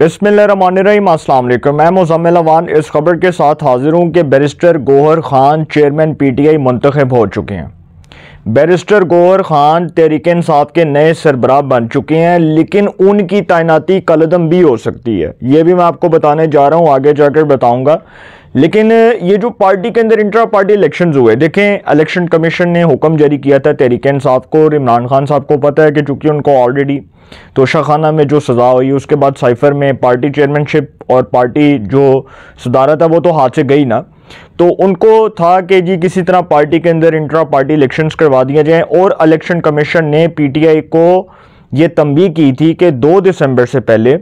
बसमिलीम वालेकुम मैं मुजम्मिल अवान इस खबर के साथ हाजिर हूँ कि barrister Gohar Khan chairman PTI मुंतखब हो चुके हैं बैरिस्टर गौर खान तहरीक इंसाफ के नए सरबराह बन चुके हैं लेकिन उनकी तैनाती कलदम भी हो सकती है ये भी मैं आपको बताने जा रहा हूँ आगे जाकर बताऊँगा लेकिन ये जो पार्टी के अंदर इंट्रा पार्टी इलेक्शंस हुए देखें इलेक्शन कमीशन ने हुक्म जारी किया था तहरीक इंसाफ को और इमरान खान साहब को पता है कि चूंकि उनको ऑलरेडी तोशाखाना में जो सज़ा हुई उसके बाद साइफर में पार्टी चेयरमैनशिप और पार्टी जो सदारत है वो तो हाथ से गई ना तो उनको था कि जी किसी तरह पार्टी के अंदर इंट्रा पार्टी इलेक्शंस करवा दिए जाए और इलेक्शन कमीशन ने पीटीआई को ये तंबी की थी कि 2 दिसंबर से पहले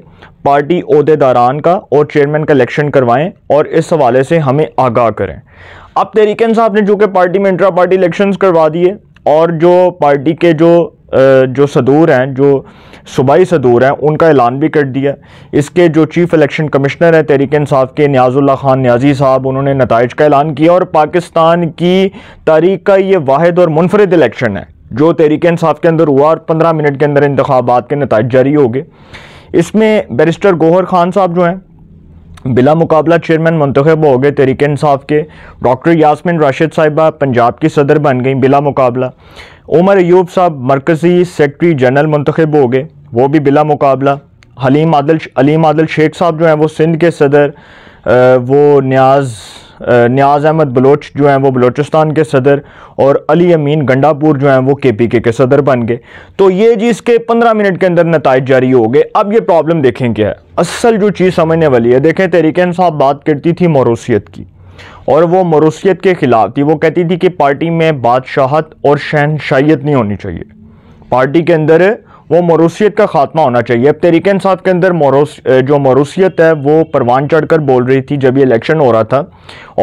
पार्टी अहदेदारान का और चेयरमैन का इलेक्शन करवाएं और इस हवाले से हमें आगाह करें अब तहरीक साहब ने जो कि पार्टी में इंट्रा पार्टी इलेक्शन करवा दिए और जो पार्टी के जो जो सदूर हैं जो सूबाई सदूर हैं उनका ऐलान भी कर दिया इसके जो चीफ़ इलेक्शन कमिश्नर हैं तहरीक इंसाफ के न्याजुल्ला ख़ान न्याजी साहब उन्होंने नतज का ऐलान किया और पाकिस्तान की तारीख का ये वाद और मुनफरद इलेक्शन है जो तहरीक इंसाफ के अंदर हुआ और पंद्रह मिनट के अंदर इंतबात के नतज जारी हो गए इसमें बैरिस्टर गोहर खान साहब जो हैं बिला मुकाबला चेयरमैन मंतखब हो गए तरीके इंसाफ के डॉक्टर यासमिन राशिद साहिबा पंजाब की सदर बन गई बिला मुकाबला उमर एयूब साहब मरकज़ी सेक्रटरी जनरल मंतखब हो गए वो भी बिला मुकाबला हलीम आदल अलीम आदल शेख साहब जो हैं वो सिंध के सदर वो न्याज़ न्याज अहमद बलोच जो हैं वो बलोचिस्तान के सदर और अली अमीन गंडापुर जो हैं वो के पी के के सदर बन गए तो ये जी इसके पंद्रह मिनट के अंदर नतज जारी हो गए अब ये प्रॉब्लम देखें क्या है असल जो चीज़ समझने वाली है देखें तहरीक साहब बात करती थी मरूसीत की और वो मरूसीत के ख़िलाफ़ थी वो कहती थी कि पार्टी में बादशाहत और शहनशाहियत नहीं होनी चाहिए पार्टी के अंदर वो मरूसीत का खात्मा होना चाहिए अब तहरीक इंसाफ के अंदर मरूस जो मरूसीत है वो परवान चढ़कर बोल रही थी जब ये इलेक्शन हो रहा था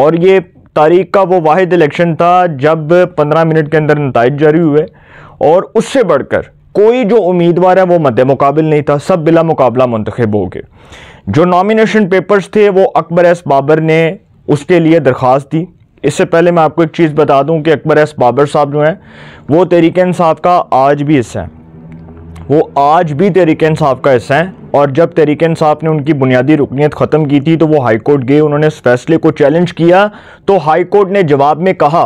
और ये तारीख का वो वाद इलेक्शन था जब पंद्रह मिनट के अंदर नतज जारी हुए और उससे बढ़कर कोई जो उम्मीदवार है वो मद मुकाबल नहीं था सब बिला मुकाबला मंतखब हो गए जो नॉमिनेशन पेपर्स थे वो अकबर एस बाबर ने उसके लिए दरख्वास्त दी इससे पहले मैं आपको एक चीज़ बता दूं कि अकबर एस बाबर साहब जो हैं वो तहरीक साहब का आज भी हिस्सा है वो आज भी तहरीक इंसाफ का हिस्सा हैं और जब तहरीक इंसाफ ने उनकी बुनियादी रुकनीत ख़त्म की थी तो वो हाई कोर्ट गए उन्होंने इस फैसले को चैलेंज किया तो हाई कोर्ट ने जवाब में कहा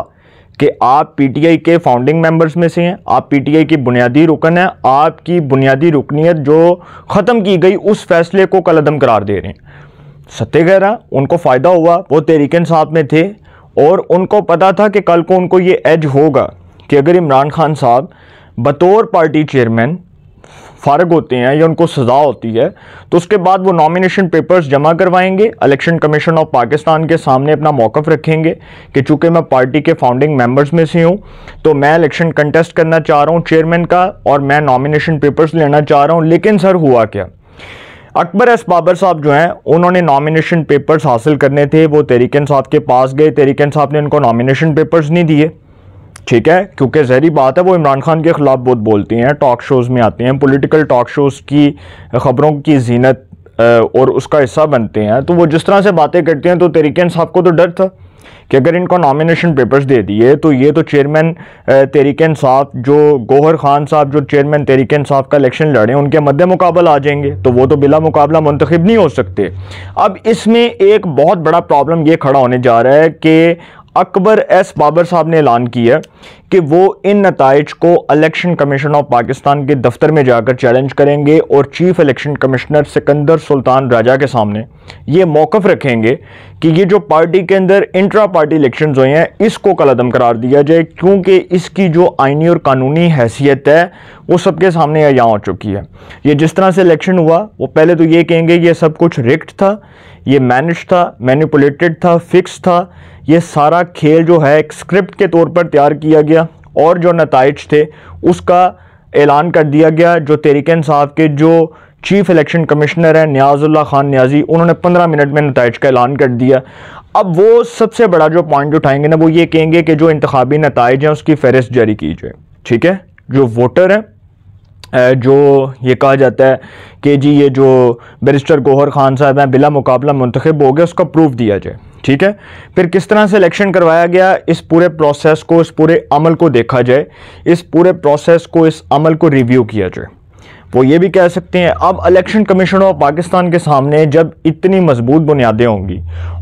कि आप पीटीआई के फाउंडिंग मेंबर्स में से हैं आप पीटीआई की बुनियादी रुकन है आपकी बुनियादी रुकनीत जो ख़त्म की गई उस फैसले को कलदम करार दे रहे हैं सत्य कह रहा उनको फ़ायदा हुआ वो तहरीक साहब में थे और उनको पता था कि कल को उनको ये एज होगा कि अगर इमरान खान साहब बतौर पार्टी चेयरमैन फारग होते हैं या उनको सज़ा होती है तो उसके बाद वो नॉमिनेशन पेपर्स जमा करवाएंगे इलेक्शन कमीशन ऑफ पाकिस्तान के सामने अपना मौक़ रखेंगे कि चूंकि मैं पार्टी के फाउंडिंग मेम्बर्स में से हूँ तो मैं इलेक्शन कंटेस्ट करना चाह रहा हूँ चेयरमैन का और मैं नॉमिनेशन पेपर्स लेना चाह रहा हूँ लेकिन सर हुआ क्या अकबर एस बाबर साहब जो हैं उन्होंने नॉमिनेशन पेपर्स हासिल करने थे वो तरीकन साहब के पास गए तरीकन साहब ने उनको नॉमिनेशन पेपर्स नहीं दिए ठीक है क्योंकि जहरी बात है वो इमरान खान के ख़िलाफ़ बहुत बोलती हैं टॉक शोज़ में आती हैं पॉलिटिकल टॉक शोज़ की ख़बरों की जीनत और उसका हिस्सा बनते हैं तो वो जिस तरह से बातें करते हैं तो तरीके साहब को तो डर था कि अगर इनको नॉमिनेशन पेपर्स दे दिए तो ये तो चेयरमैन तहरीक साहब जो गोहर खान साहब जो चेयरमैन तहरीक साहब का इलेक्शन लड़े हैं उनके मद्द मुकाबल आ जाएंगे तो वो तो बिला मुकाबला मुंतखब नहीं हो सकते अब इसमें एक बहुत बड़ा प्रॉब्लम ये खड़ा होने जा रहा है कि अकबर एस बाबर साहब ने ऐलान किया कि वो इन नतज को इलेक्शन कमीशन ऑफ पाकिस्तान के दफ्तर में जाकर चैलेंज करेंगे और chief election commissioner Sikandar Sultan Raja के सामने ये मौक़ रखेंगे कि ये जो पार्टी के अंदर इंट्रा पार्टी इलेक्शन हुए हैं इसको कलदम करार दिया जाए क्योंकि इसकी जो आइनी और कानूनी हैसियत है वो सबके सामने यहाँ हो चुकी है ये जिस तरह से इलेक्शन हुआ वो पहले तो ये कहेंगे ये सब कुछ रिक्ट था ये मैनेज था मैनिपुलेटेड था फिक्स था ये सारा खेल जो है एक स्क्रिप्ट के तौर पर तैयार किया गया और जो नतज थे उसका ऐलान कर दिया गया जो तहरीक साहब के जो चीफ इलेक्शन कमिश्नर हैं न्याजुल्ला खान न्याजी उन्होंने पंद्रह मिनट में नतज का ऐलान कर दिया अब वो सबसे बड़ा जो पॉइंट उठाएंगे ना वो ये कहेंगे कि जो इंतबी नतज हैं उसकी फहरिस्त जारी की जाए ठीक है जो वोटर हैं जो ये कहा जाता है कि जी ये जो बैरिस्टर गोहर खान साहब हैं बिला मुकाबला मंतखब हो गया उसका प्रूफ दिया जाए ठीक है फिर किस तरह से इलेक्शन करवाया गया इस पूरे प्रोसेस को इस पूरे अमल को देखा जाए इस पूरे प्रोसेस को इस अमल को रिव्यू किया जाए वो ये भी कह सकते हैं अब इलेक्शन कमीशन ऑफ पाकिस्तान के सामने जब इतनी मजबूत बुनियादें होंगी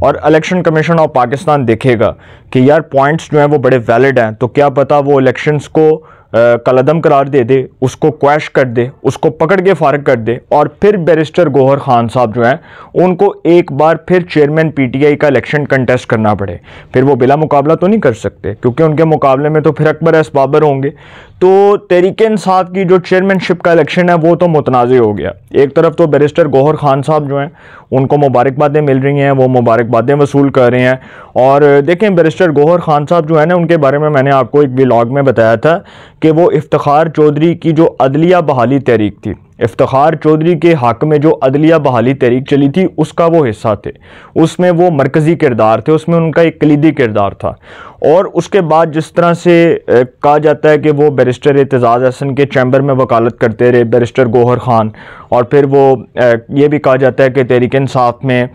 और इलेक्शन कमीशन ऑफ पाकिस्तान देखेगा कि यार पॉइंट्स जो हैं वो बड़े वैलिड हैं तो क्या पता वो इलेक्शंस को कलदम करार दे दे उसको क्वैश कर दे उसको पकड़ के फारग कर दे और फिर बैरिस्टर गोहर खान साहब जो हैं उनको एक बार फिर चेयरमैन पीटीआई का इलेक्शन कंटेस्ट करना पड़े फिर वो बिला मुकाबला तो नहीं कर सकते क्योंकि उनके मुकाबले में तो फिर अकबर एस बाबर होंगे तो तहरीक साहब की जो चेयरमैनशिप का इलेक्शन है वो तो मुतनाज़ हो गया एक तरफ तो बैरिस्टर गोहर खान साहब जो हैं उनको मुबारकबादें मिल रही हैं वो मुबारकबादें वसूल कर रहे हैं और देखें बैरिस्टर गोहर खान साहब जो है ना उनके बारे में मैंने आपको एक ब्लॉग में बताया था कि वो इफ्तार चौधरी की जो अदलिया बहाली तहरीक थी इफ्तार चौधरी के हक में जो अदलिया बहाली तहरीक चली थी उसका वो हिस्सा थे उसमें वो मरकज़ी किरदार थे उसमें उनका एक कलीदी किरदार था और उसके बाद जिस तरह से कहा जाता है कि वो बैरिस्टर एतजाज़ हसन के चैम्बर में वकालत करते रहे बैरिस्टर गोहर ख़ान और फिर वो ये भी कहा जाता है कि तहरीक साफ में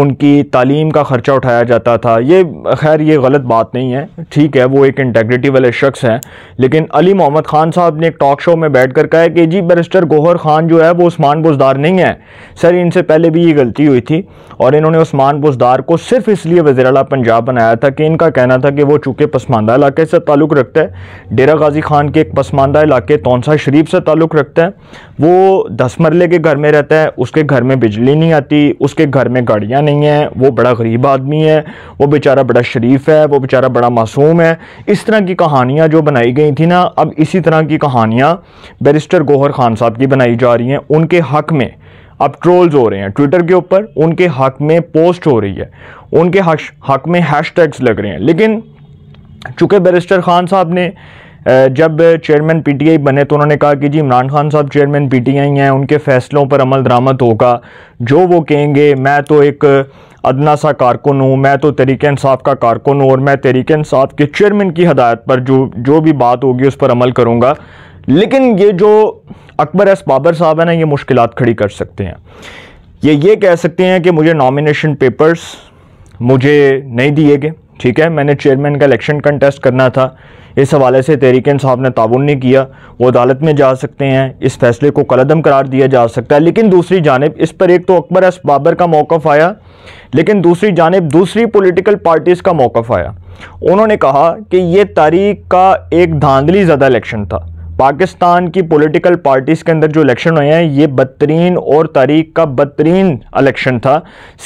उनकी तालीम का ख़र्चा उठाया जाता था ये खैर ये गलत बात नहीं है ठीक है वो एक इंटेग्रिटी वाले शख्स हैं लेकिन अली मोहम्मद ख़ान साहब ने एक टॉक शो में बैठ कर कहा है कि जी बैरिस्टर गोहर ख़ान जो है वो उस्मान बुजदार नहीं है सर इनसे पहले भी ये गलती हुई थी और इन्होंने उस्मान बुजदार को सिर्फ़ इसलिए वज़ी पंजाब बनाया था कि इनका कहना था कि वो चूँकि पसमानदा इलाके से ताल्लुक़ रखता है डेरा गाजी खान के एक पसमानदा इलाके तोनसा शरीफ से ताल्लुक़ रखता है वो दस मरले के घर में रहता है उसके घर में बिजली नहीं आती उसके घर में गाड़ियाँ नहीं हैं वो बड़ा गरीब आदमी है वो बेचारा बड़ा शरीफ है वो बेचारा बड़ा मासूम है इस तरह की कहानियाँ जो बनाई गई थी ना अब इसी तरह की कहानियाँ बैरिस्टर गोहर खान साहब की बनाई जा रही हैं उनके हक में अब ट्रोल्स हो रहे हैं ट्विटर के ऊपर उनके हक में पोस्ट हो रही है उनके हक हक में हैशटैग्स लग रहे हैं लेकिन चूँकि बैरिस्टर खान साहब ने जब चेयरमैन पीटीआई बने तो उन्होंने कहा कि जी इमरान खान साहब चेयरमैन पीटीआई हैं उनके फैसलों पर अमल दरामद होगा जो वो कहेंगे मैं तो एक अदना सा कारकुन हूँ मैं तो तरीक इंसाफ का कारकुन हूँ और मैं तरीक इंसाफ के चेयरमैन की हदायत पर जो जो भी बात होगी उस पर अमल करूँगा लेकिन ये जो अकबर एस बाबर साहब हैं ना ये मुश्किल खड़ी कर सकते हैं ये ये कह सकते हैं कि मुझे नॉमिनेशन पेपर्स मुझे नहीं दिए गए ठीक है मैंने चेयरमैन का इलेक्शन कंटेस्ट करना था इस हवाले से तहरीक साहब ने ताउन नहीं किया वो अदालत में जा सकते हैं इस फैसले को कलदम करार दिया जा सकता है लेकिन दूसरी जानब इस पर एक तो अकबर एस बाबर का मौक़ आया लेकिन दूसरी जानब दूसरी पोलिटिकल पार्टीज़ का मौक़ आया उन्होंने कहा कि ये तारीख का एक धांधली ज़दा इलेक्शन था पाकिस्तान की पॉलिटिकल पार्टीज़ के अंदर जो इलेक्शन हुए हैं ये बदतरीन और तारीख का बदतरीन इलेक्शन था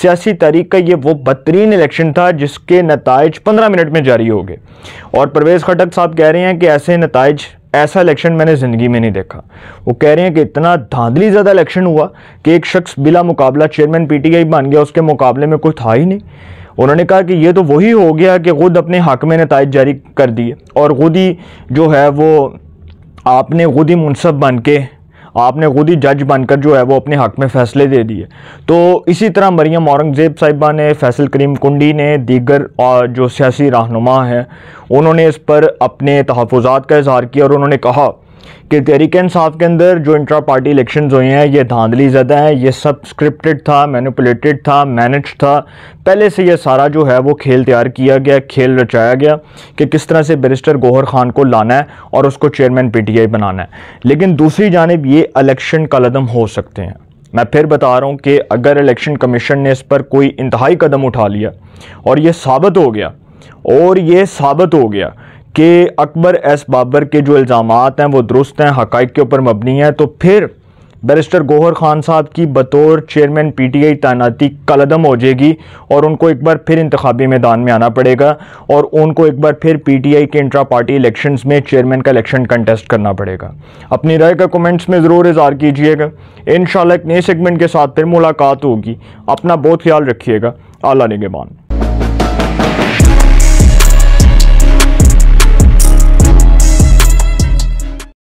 सियासी तारीख का ये वो बदतरीन इलेक्शन था जिसके नतज पंद्रह मिनट में जारी हो गए और परवेज़ खटक साहब कह रहे हैं कि ऐसे नतज ऐसा इलेक्शन मैंने ज़िंदगी में नहीं देखा वो कह रहे हैं कि इतना धांधली ज़्यादा इलेक्शन हुआ कि एक शख्स बिला मुकाबला चेयरमैन आई बन गया उसके मुकाबले में कोई था ही नहीं उन्होंने कहा कि ये तो वही हो गया कि खुद अपने हक में नतज जारी कर दिए और खुद ही जो है वो आपने खुद ही मुनसब बन के आपने खुद ही जज बनकर जो है वो अपने हक में फैसले दे दिए तो इसी तरह मरियम औरंगज़ेब साहिबा ने फैसल करीम कुंडी ने दीगर और जो सियासी रहनुमा हैं उन्होंने इस पर अपने तहफ़ात का इजहार किया और उन्होंने कहा कि तहरीक इंसाफ के अंदर जो इंट्रा पार्टी इलेक्शन हुए हैं ये धांधली ज़दा है ये सब स्क्रिप्टेड था मैनिपुलेटेड था मैनेज था पहले से ये सारा जो है वो खेल तैयार किया गया खेल रचाया गया कि किस तरह से बैरिस्टर गोहर खान को लाना है और उसको चेयरमैन आई बनाना है लेकिन दूसरी जानब ये इलेक्शन कलदम हो सकते हैं मैं फिर बता रहा हूँ कि अगर इलेक्शन कमीशन ने इस पर कोई इंतहाई कदम उठा लिया और ये साबित हो गया और ये साबित हो गया कि अकबर एस बाबर के जो इल्ज़ाम हैं वो दुरुस्त हैं हक़ के ऊपर मबनी हैं तो फिर बैरिस्टर गोहर खान साहब की बतौर चेयरमैन पी टी आई तैनाती कलदम हो जाएगी और उनको एक बार फिर इंतबी मैदान में आना पड़ेगा और उनको एक बार फिर पी टी आई के इंट्रा पार्टी इलेक्शन में चेयरमैन का इलेक्शन कंटेस्ट करना पड़ेगा अपनी राय का कमेंट्स में ज़रूर इजहार कीजिएगा इन एक नए सेगमेंट के साथ फिर मुलाकात होगी अपना बहुत ख्याल रखिएगा अला निगेबान